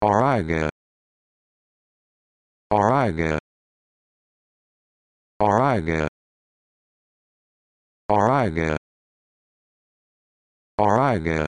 Origa Alright. Origa Alright. Origa